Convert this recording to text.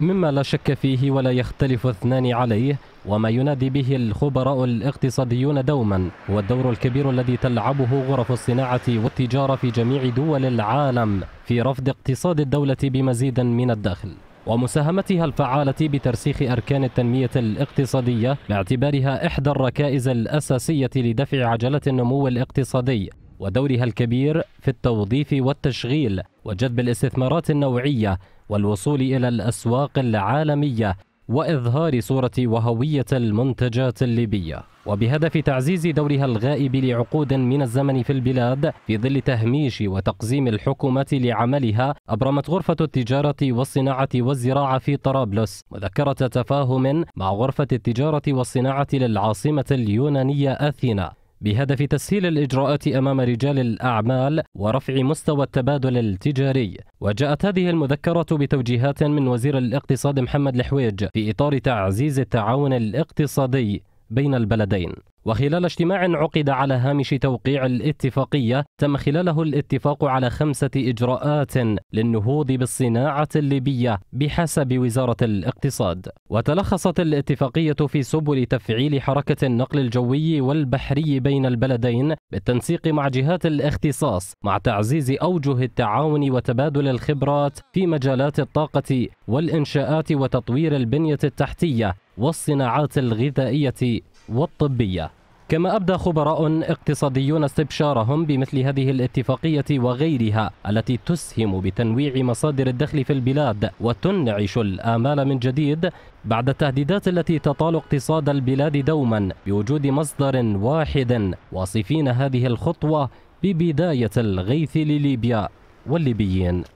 مما لا شك فيه ولا يختلف اثنان عليه وما ينادي به الخبراء الاقتصاديون دوما هو الدور الكبير الذي تلعبه غرف الصناعة والتجارة في جميع دول العالم في رفض اقتصاد الدولة بمزيد من الدخل ومساهمتها الفعالة بترسيخ أركان التنمية الاقتصادية باعتبارها إحدى الركائز الأساسية لدفع عجلة النمو الاقتصادي ودورها الكبير في التوظيف والتشغيل وجذب الاستثمارات النوعية والوصول إلى الأسواق العالمية وإظهار صورة وهوية المنتجات الليبية وبهدف تعزيز دورها الغائب لعقود من الزمن في البلاد في ظل تهميش وتقزيم الحكومة لعملها أبرمت غرفة التجارة والصناعة والزراعة في طرابلس مذكرة تفاهم مع غرفة التجارة والصناعة للعاصمة اليونانية أثينا بهدف تسهيل الإجراءات أمام رجال الأعمال ورفع مستوى التبادل التجاري وجاءت هذه المذكرة بتوجيهات من وزير الاقتصاد محمد الحويج في إطار تعزيز التعاون الاقتصادي بين البلدين وخلال اجتماع عقد على هامش توقيع الاتفاقية تم خلاله الاتفاق على خمسة إجراءات للنهوض بالصناعة الليبية بحسب وزارة الاقتصاد وتلخصت الاتفاقية في سبل تفعيل حركة النقل الجوي والبحري بين البلدين بالتنسيق مع جهات الاختصاص مع تعزيز أوجه التعاون وتبادل الخبرات في مجالات الطاقة والإنشاءات وتطوير البنية التحتية والصناعات الغذائية والطبية كما أبدى خبراء اقتصاديون استبشارهم بمثل هذه الاتفاقية وغيرها التي تسهم بتنويع مصادر الدخل في البلاد وتنعش الآمال من جديد بعد التهديدات التي تطال اقتصاد البلاد دوما بوجود مصدر واحد واصفين هذه الخطوة ببداية الغيث لليبيا والليبيين